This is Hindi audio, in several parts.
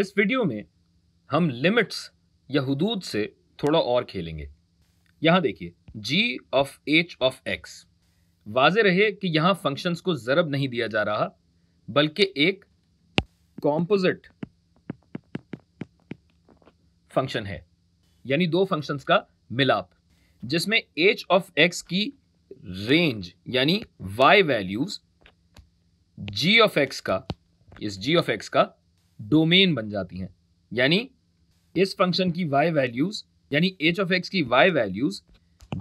इस वीडियो में हम लिमिट्स या हदूद से थोड़ा और खेलेंगे यहाँ देखिए G of H of X वाज रहे कि यहाँ फंक्शंस को ज़रब नहीं दिया जा रहा बल्कि एक कॉम्पोजिट फंक्शन है यानी दो फंक्शंस का मिलाप जिसमें एच ऑफ एक्स की रेंज यानी Y values G of X का इस जी ऑफ एक्स का डोमेन बन जाती हैं यानी इस फंक्शन की वाई वैल्यूज़ यानी एच ऑफ एक्स की Y values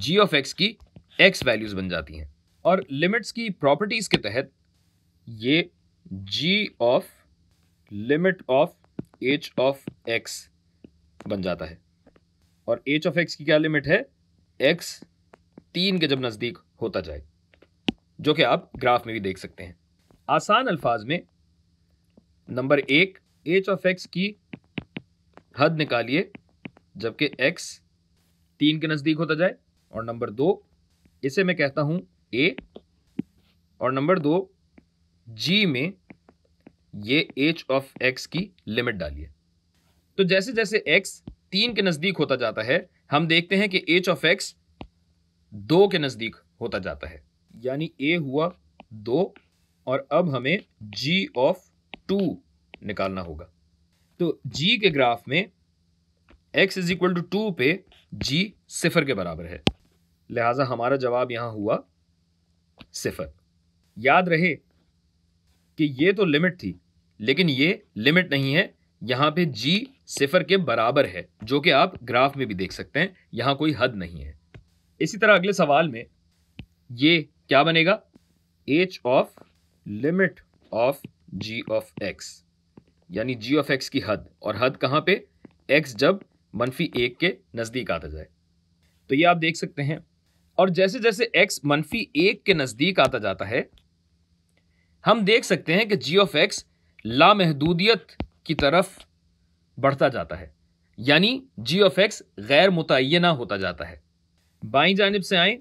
G of X की एक्स वैल्यूज़ बन जाती हैं और लिमिट्स की प्रॉपर्टीज़ के तहत ये G of limit of H of X बन जाता है और एच ऑफ एक्स की क्या लिमिट है एक्स तीन के जब नज़दीक होता जाए जो कि आप ग्राफ में भी देख सकते हैं आसान अल्फाज में नंबर एक एच ऑफ एक्स की हद निकालिए जबकि एक्स तीन के नज़दीक होता जाए और नंबर दो इसे मैं कहता हूं ए और नंबर दो जी में ये एच ऑफ एक्स की लिमिट डालिए तो जैसे जैसे एक्स तीन के नज़दीक होता जाता है हम देखते हैं कि एच ऑफ एक्स दो के नज़दीक होता जाता है यानी ए हुआ दो और अब हमें जी ऑफ टू निकालना होगा तो जी के ग्राफ में X is equal to two पे जी सिफर के बराबर है लिहाजा हमारा जवाब यहां हुआ सिफर याद रहे कि ये तो लिमिट थी लेकिन ये लिमिट नहीं है यहां पे जी सिफर के बराबर है जो कि आप ग्राफ में भी देख सकते हैं यहां कोई हद नहीं है इसी तरह अगले सवाल में ये क्या बनेगा H of limit of G of X यानी जी ऑफ एक्स की हद और हद कहाँ पे एक्स जब मनफी एक के नज़दीक आता जाए तो ये आप देख सकते हैं और जैसे जैसे एक्स मनफी एक के नज़दीक आता जाता है हम देख सकते हैं कि जी ऑफ एक्स लामहदूदियत की तरफ बढ़ता जाता है यानी जी ऑफ एक्स गैर मुतना होता जाता है बाई जानब से आए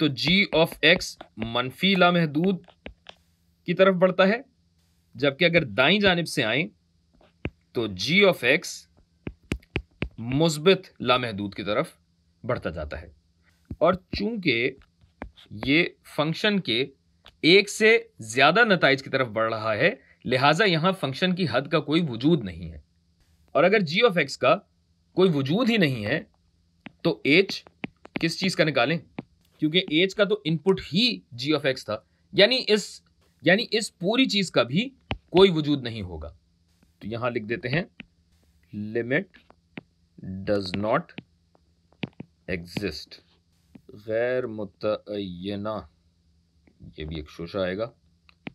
तो जी ऑफ एक्स मनफी लामहदूद की तरफ बढ़ता है जबकि अगर दाई जानब से आए तो जी ऑफ एक्स मुस्बित लामहदूद की तरफ बढ़ता जाता है और चूंकि ये फंक्शन के एक से ज़्यादा नतज की तरफ बढ़ रहा है लिहाजा यहां फंक्शन की हद का कोई वजूद नहीं है और अगर जी ऑफ एक्स का कोई वजूद ही नहीं है तो एच किस चीज़ का निकालें क्योंकि एच का तो इनपुट ही जी ऑफ एक्स था यानी इस यानी इस पूरी चीज़ का भी कोई वजूद नहीं होगा तो यहां लिख देते हैं लिमिट डज नॉट एग्जिस्ट गैर मुतना ये भी एक शोशा आएगा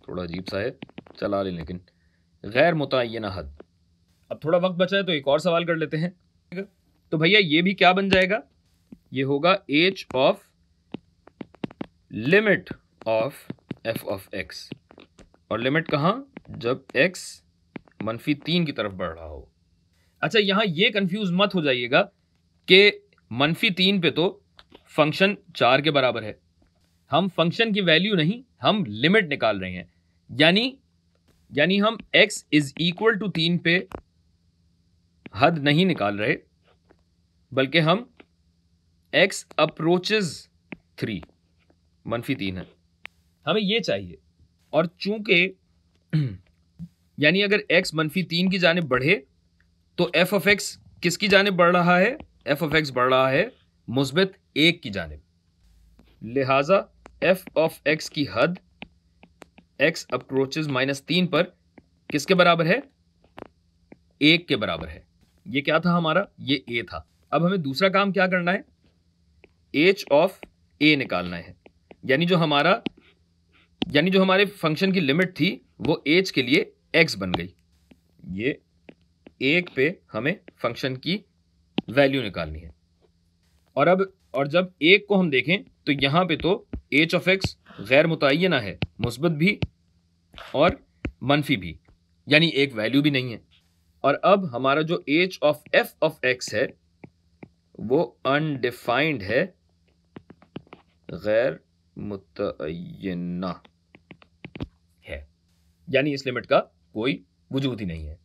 थोड़ा अजीब सा है चला लें लेकिन गैर मुतना हद अब थोड़ा वक्त बचा है तो एक और सवाल कर लेते हैं तो भैया ये भी क्या बन जाएगा ये होगा H of limit of F of X और लिमिट कहा जब एक्स मनफी तीन की तरफ बढ़ रहा हो अच्छा यहां ये कंफ्यूज मत हो जाइएगा कि मनफी तीन पे तो फंक्शन चार के बराबर है हम फंक्शन की वैल्यू नहीं हम लिमिट निकाल रहे हैं यानी यानी हम x इज इक्वल टू तीन पे हद नहीं निकाल रहे बल्कि हम x अप्रोचेज थ्री मनफी तीन है हमें यह चाहिए और चूंकि यानी अगर एक्स मनफी तीन की जानब बढ़े तो एफ ऑफ एक्स किसकी जानब बढ़ रहा है एफ ऑफ एक्स बढ़ रहा है मुस्बित एक की जानब लिहाजा एफ ऑफ एक्स की हद एक्स अप्रोचेज माइनस तीन पर किसके बराबर है एक के बराबर है ये क्या था हमारा ये ए था अब हमें दूसरा काम क्या करना है एच ऑफ ए निकालना है यानी जो हमारा यानी जो हमारे फंक्शन की लिमिट थी वो एच के लिए एक्स बन गई ये एक पे हमें फंक्शन की वैल्यू निकालनी है और अब और जब एक को हम देखें तो यहाँ पे तो एच ऑफ एक्स गैर मुतयना है मुस्बत भी और मनफी भी यानी एक वैल्यू भी नहीं है और अब हमारा जो H of F of X है वो अनडिफाइंड है गैर मुतयना है यानी इस लिमिट का कोई वजूद ही नहीं है